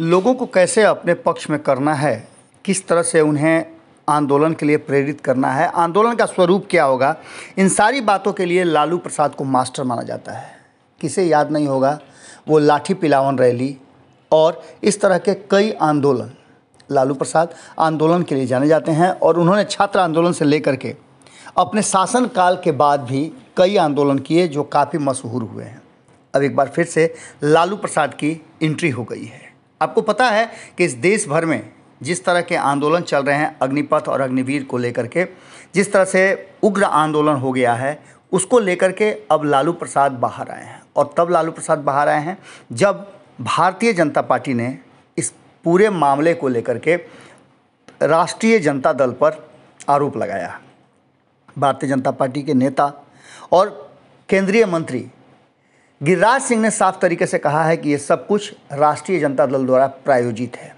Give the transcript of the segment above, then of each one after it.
लोगों को कैसे अपने पक्ष में करना है किस तरह से उन्हें आंदोलन के लिए प्रेरित करना है आंदोलन का स्वरूप क्या होगा इन सारी बातों के लिए लालू प्रसाद को मास्टर माना जाता है किसे याद नहीं होगा वो लाठी पिलावन रैली और इस तरह के कई आंदोलन लालू प्रसाद आंदोलन के लिए जाने जाते हैं और उन्होंने छात्र आंदोलन से लेकर के अपने शासनकाल के बाद भी कई आंदोलन किए जो काफ़ी मशहूर हुए हैं अब एक बार फिर से लालू प्रसाद की एंट्री हो गई है आपको पता है कि इस देश भर में जिस तरह के आंदोलन चल रहे हैं अग्निपथ और अग्निवीर को लेकर के जिस तरह से उग्र आंदोलन हो गया है उसको लेकर के अब लालू प्रसाद बाहर आए हैं और तब लालू प्रसाद बाहर आए हैं जब भारतीय जनता पार्टी ने इस पूरे मामले को लेकर के राष्ट्रीय जनता दल पर आरोप लगाया भारतीय जनता पार्टी के नेता और केंद्रीय मंत्री गिरिराज सिंह ने साफ तरीके से कहा है कि ये सब कुछ राष्ट्रीय जनता दल द्वारा प्रायोजित है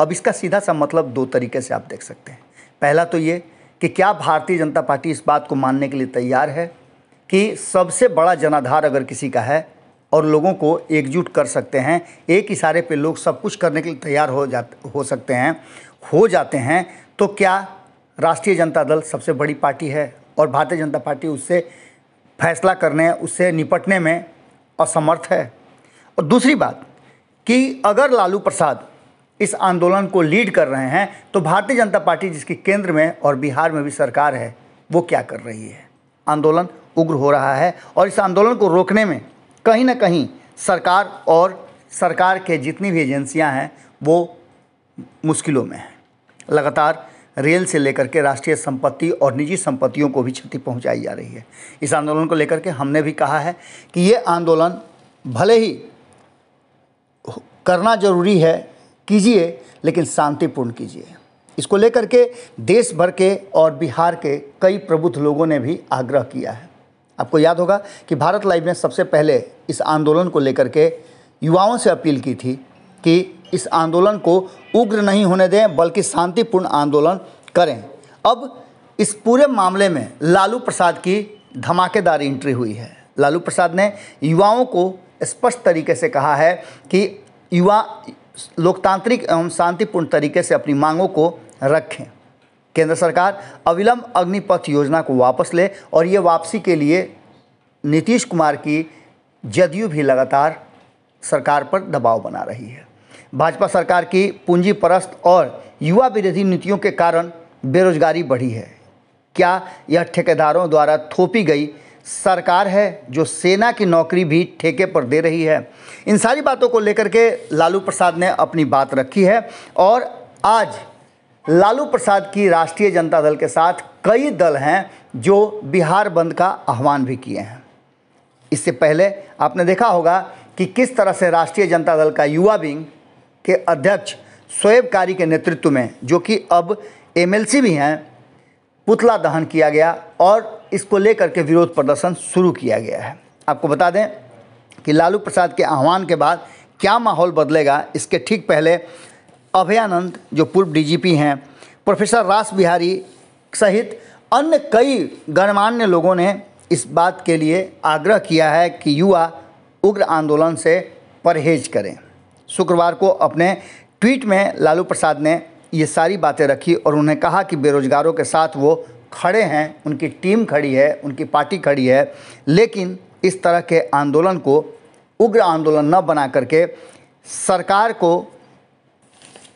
अब इसका सीधा सा मतलब दो तरीके से आप देख सकते हैं पहला तो ये कि क्या भारतीय जनता पार्टी इस बात को मानने के लिए तैयार है कि सबसे बड़ा जनाधार अगर किसी का है और लोगों को एकजुट कर सकते हैं एक इशारे पे लोग सब कुछ करने के लिए तैयार हो जा हो सकते हैं हो जाते हैं तो क्या राष्ट्रीय जनता दल सबसे बड़ी पार्टी है और भारतीय जनता पार्टी उससे फैसला करने उससे निपटने में असमर्थ है और दूसरी बात कि अगर लालू प्रसाद इस आंदोलन को लीड कर रहे हैं तो भारतीय जनता पार्टी जिसकी केंद्र में और बिहार में भी सरकार है वो क्या कर रही है आंदोलन उग्र हो रहा है और इस आंदोलन को रोकने में कहीं ना कहीं सरकार और सरकार के जितनी भी एजेंसियां हैं वो मुश्किलों में हैं लगातार रेल से लेकर के राष्ट्रीय संपत्ति और निजी संपत्तियों को भी क्षति पहुंचाई जा रही है इस आंदोलन को लेकर के हमने भी कहा है कि ये आंदोलन भले ही करना जरूरी है कीजिए लेकिन शांतिपूर्ण कीजिए इसको लेकर के देश भर के और बिहार के कई प्रबुद्ध लोगों ने भी आग्रह किया है आपको याद होगा कि भारत लाइव ने सबसे पहले इस आंदोलन को लेकर के युवाओं से अपील की थी कि इस आंदोलन को उग्र नहीं होने दें बल्कि शांतिपूर्ण आंदोलन करें अब इस पूरे मामले में लालू प्रसाद की धमाकेदार एंट्री हुई है लालू प्रसाद ने युवाओं को स्पष्ट तरीके से कहा है कि युवा लोकतांत्रिक एवं शांतिपूर्ण तरीके से अपनी मांगों को रखें केंद्र सरकार अविलंब अग्निपथ योजना को वापस ले और ये वापसी के लिए नीतीश कुमार की जदयू भी लगातार सरकार पर दबाव बना रही है भाजपा सरकार की पूंजी परस्त और युवा विरोधी नीतियों के कारण बेरोजगारी बढ़ी है क्या यह ठेकेदारों द्वारा थोपी गई सरकार है जो सेना की नौकरी भी ठेके पर दे रही है इन सारी बातों को लेकर के लालू प्रसाद ने अपनी बात रखी है और आज लालू प्रसाद की राष्ट्रीय जनता दल के साथ कई दल हैं जो बिहार बंद का आह्वान भी किए हैं इससे पहले आपने देखा होगा कि किस तरह से राष्ट्रीय जनता दल का युवा विंग के अध्यक्ष शोएब कारी के नेतृत्व में जो कि अब एम भी हैं पुतला दहन किया गया और इसको लेकर के विरोध प्रदर्शन शुरू किया गया है आपको बता दें कि लालू प्रसाद के आह्वान के बाद क्या माहौल बदलेगा इसके ठीक पहले अभयानंद जो पूर्व डीजीपी हैं प्रोफेसर रास बिहारी सहित अन्य कई गणमान्य लोगों ने इस बात के लिए आग्रह किया है कि युवा उग्र आंदोलन से परहेज करें शुक्रवार को अपने ट्वीट में लालू प्रसाद ने ये सारी बातें रखी और उन्हें कहा कि बेरोजगारों के साथ वो खड़े हैं उनकी टीम खड़ी है उनकी पार्टी खड़ी है लेकिन इस तरह के आंदोलन को उग्र आंदोलन न बना करके सरकार को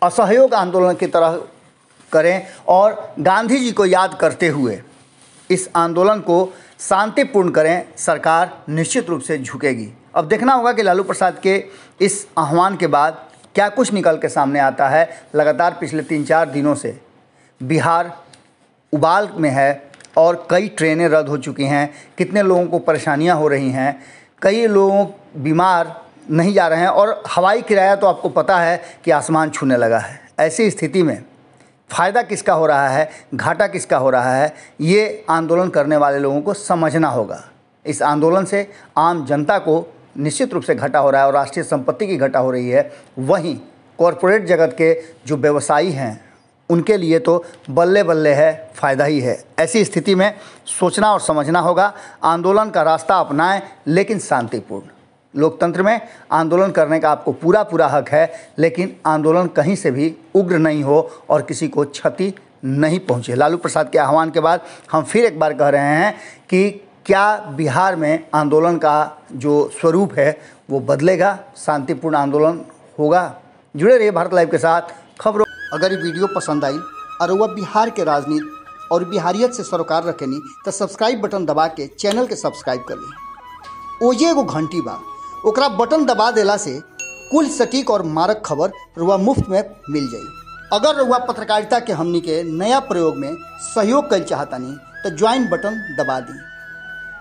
असहयोग आंदोलन की तरह करें और गांधी जी को याद करते हुए इस आंदोलन को शांतिपूर्ण करें सरकार निश्चित रूप से झुकेगी अब देखना होगा कि लालू प्रसाद के इस आह्वान के बाद क्या कुछ निकल के सामने आता है लगातार पिछले तीन चार दिनों से बिहार उबाल में है और कई ट्रेनें रद्द हो चुकी हैं कितने लोगों को परेशानियां हो रही हैं कई लोग बीमार नहीं जा रहे हैं और हवाई किराया तो आपको पता है कि आसमान छूने लगा है ऐसी स्थिति में फ़ायदा किसका हो रहा है घाटा किसका हो रहा है ये आंदोलन करने वाले लोगों को समझना होगा इस आंदोलन से आम जनता को निश्चित रूप से घटा हो रहा है और राष्ट्रीय संपत्ति की घटा हो रही है वहीं कॉरपोरेट जगत के जो व्यवसायी हैं उनके लिए तो बल्ले बल्ले है फ़ायदा ही है ऐसी स्थिति में सोचना और समझना होगा आंदोलन का रास्ता अपनाएं लेकिन शांतिपूर्ण लोकतंत्र में आंदोलन करने का आपको पूरा पूरा हक है लेकिन आंदोलन कहीं से भी उग्र नहीं हो और किसी को क्षति नहीं पहुंचे लालू प्रसाद के आह्वान के बाद हम फिर एक बार कह रहे हैं कि क्या बिहार में आंदोलन का जो स्वरूप है वो बदलेगा शांतिपूर्ण आंदोलन होगा जुड़े रहिए भारत लाइव के साथ खबरों अगर ये वीडियो पसंद आई और वह बिहार के राजनीति और बिहारियत से सरोकार रखेनी तो सब्सक्राइब बटन दबा के चैनल के सब्सक्राइब कर ली ओजे एगो घंटी बा ओकरा बटन दबा देला से कुल सटीक और मारक खबर रुआ मुफ्त में मिल जाए अगर रुआ पत्रकारिता के हमनी के नया प्रयोग में सहयोग कर चाहतानी तो ज्वाइन बटन दबा दी